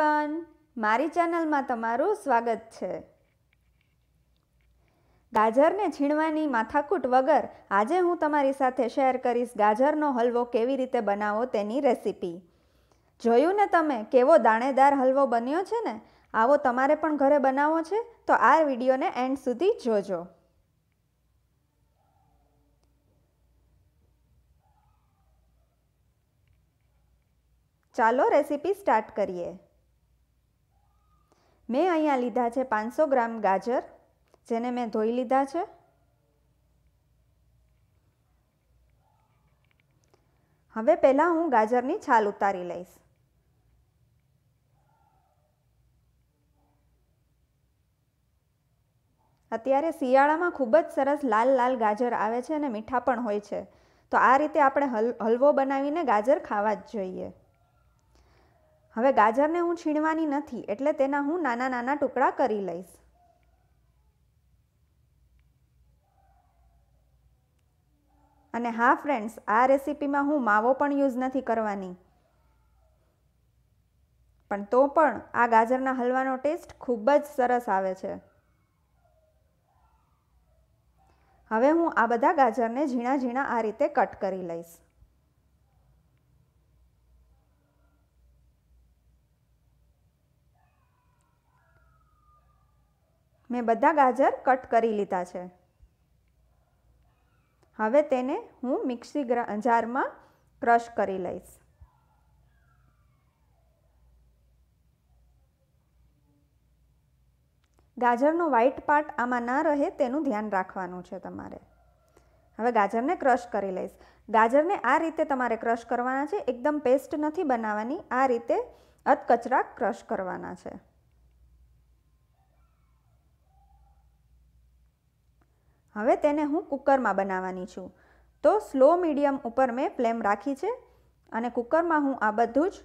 everyone મારી ચેનલમાં તમારું સ્વાગત છે ગાજરને છીણવાની માથાકૂટ વગર આજે હું તમારી સાથે શેર કરીશ ગાજરનો હલવો કેવી રીતે બનાવો તેની રેસિપી જોયું ને તમે કેવો દાણેદાર હલવો બન્યો છે ને આવો તમારે પણ ઘરે બનાવવો છે તો આ વિડીયોને એન્ડ સુધી જોજો ચાલો રેસીપી સ્ટાર્ટ કરીએ મેં અહીંયા લીધા છે પાંચસો ગ્રામ ગાજર જેને મેં ધોઈ લીધા છે હવે પહેલાં હું ગાજરની છાલ ઉતારી લઈશ અત્યારે શિયાળામાં ખૂબ જ સરસ લાલ લાલ ગાજર આવે છે અને મીઠા પણ હોય છે તો આ રીતે આપણે હલ હલવો બનાવીને ગાજર ખાવા જ જોઈએ હવે ગાજરને હું છીણવાની નથી એટલે તેના હું નાના નાના ટુકડા કરી લઈશ અને હા ફ્રેન્ડ્સ આ રેસીપીમાં હું માવો પણ યુઝ નથી કરવાની પણ તો પણ આ ગાજરના હલવાનો ટેસ્ટ ખૂબ જ સરસ આવે છે હવે હું આ બધા ગાજરને ઝીણા ઝીણા આ રીતે કટ કરી લઈશ મેં બધા ગાજર કટ કરી લીધા છે હવે તેને હું મિક્સી જારમાં ક્રશ કરી લઈશ ગાજરનો વ્હાઈટ પાર્ટ આમાં ના રહે તેનું ધ્યાન રાખવાનું છે તમારે હવે ગાજરને ક્રશ કરી લઈશ ગાજરને આ રીતે તમારે ક્રશ કરવાના છે એકદમ પેસ્ટ નથી બનાવવાની આ રીતે અધકચરા ક્રશ કરવાના છે હવે તેને હું કુકરમાં બનાવવાની છું તો સ્લો મીડિયમ ઉપર મેં ફ્લેમ રાખી છે અને કુકરમાં હું આ બધું જ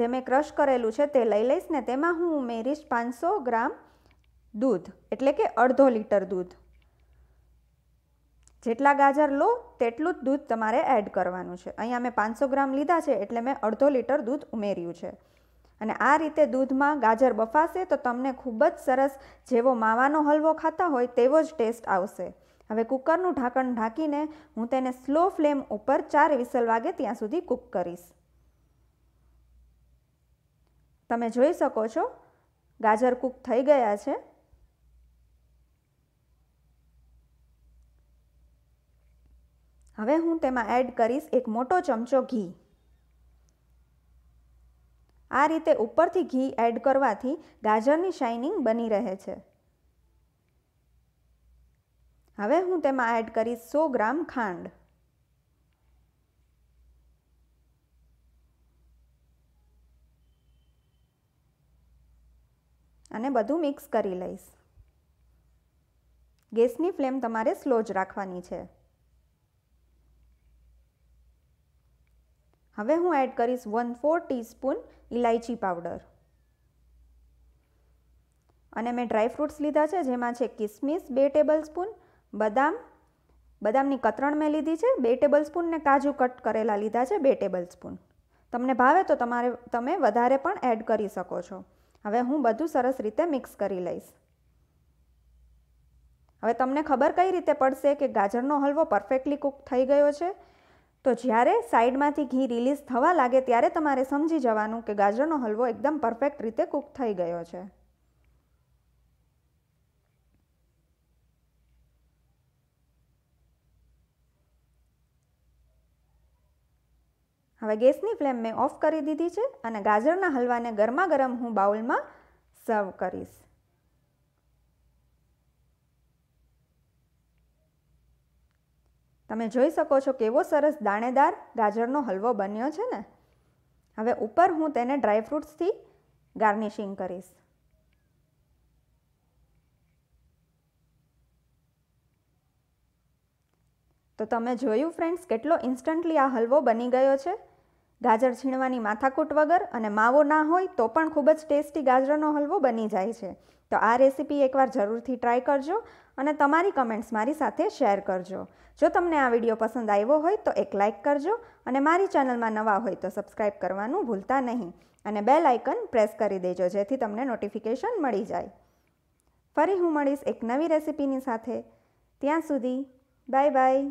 જે મેં ક્રશ કરેલું છે તે લઈ લઈશ ને તેમાં હું ઉમેરીશ પાંચસો ગ્રામ દૂધ એટલે કે અડધો લીટર દૂધ જેટલા ગાજર લો તેટલું જ દૂધ તમારે એડ કરવાનું છે અહીંયા મેં પાંચસો ગ્રામ લીધા છે એટલે મેં અડધો લીટર દૂધ ઉમેર્યું છે અને આ રીતે દૂધમાં ગાજર બફાશે તો તમને ખૂબ જ સરસ જેવો માવાનો હલવો ખાતા હોય તેવો જ ટેસ્ટ આવશે હવે કુકરનું ઢાંકણ ઢાંકીને હું તેને સ્લો ફ્લેમ ઉપર ચાર વિસલ વાગે ત્યાં સુધી કૂક કરીશ તમે જોઈ શકો છો ગાજર કૂક થઈ ગયા છે હવે હું તેમાં એડ કરીશ એક મોટો ચમચો ઘી આ રીતે ઉપરથી ઘી એડ કરવાથી ગાજરની શાઇનિંગ બની રહે છે હવે હું તેમાં એડ કરીશ સો ગ્રામ ખાંડ અને બધું મિક્સ કરી લઈશ ગેસની ફ્લેમ તમારે સ્લો જ રાખવાની છે હવે હું એડ કરીશ વન ફોર ટીસ્પૂન ઇલાયચી પાવડર અને મેં ડ્રાયફ્રૂટ્સ લીધા છે જેમાં છે કિસમિસ બે ટેબલ સ્પૂન બદામ બદામની કતરણ મેં લીધી છે બે ટેબલ સ્પૂન ને કાજુ કટ કરેલા લીધા છે બે ટેબલ સ્પૂન તમને ભાવે તો તમારે તમે વધારે પણ એડ કરી શકો છો હવે હું બધું સરસ રીતે મિક્સ કરી લઈશ હવે તમને ખબર કઈ રીતે પડશે કે ગાજરનો હલવો પરફેક્ટલી કૂક થઈ ગયો છે તો જ્યારે સાઈડમાંથી ઘી રિલીઝ થવા લાગે ત્યારે તમારે સમજી જવાનું કે ગાજરનો હલવો એકદમ પરફેક્ટ રીતે કૂક થઈ ગયો છે હવે ગેસની ફ્લેમ મેં ઓફ કરી દીધી છે અને ગાજરના હલવાને ગરમા ગરમ હું બાઉલમાં સર્વ કરીશ તમે જોઈ શકો છો કેવો સરસ દાણેદાર ગાજરનો હલવો બન્યો છે ને હવે ઉપર હું તેને ડ્રાયફ્રૂટ્સથી ગાર્નિશિંગ કરીશ તો તમે જોયું ફ્રેન્ડ્સ કેટલો ઇન્સ્ટન્ટલી આ હલવો બની ગયો છે ગાજર છીણવાની માથાકૂટ વગર અને માવો ના હોય તો પણ ખૂબ જ ટેસ્ટી ગાજરનો હલવો બની જાય છે તો આ રેસીપી એકવાર જરૂરથી ટ્રાય કરજો અને તમારી કમેન્ટ્સ મારી સાથે શેર કરજો જો તમને આ વિડીયો પસંદ આવ્યો હોય તો એક લાઇક કરજો અને મારી ચેનલમાં નવા હોય તો સબસ્ક્રાઈબ કરવાનું ભૂલતા નહીં અને બે લાઇકન પ્રેસ કરી દેજો જેથી તમને નોટિફિકેશન મળી જાય ફરી હું મળીશ એક નવી રેસીપીની સાથે ત્યાં સુધી બાય બાય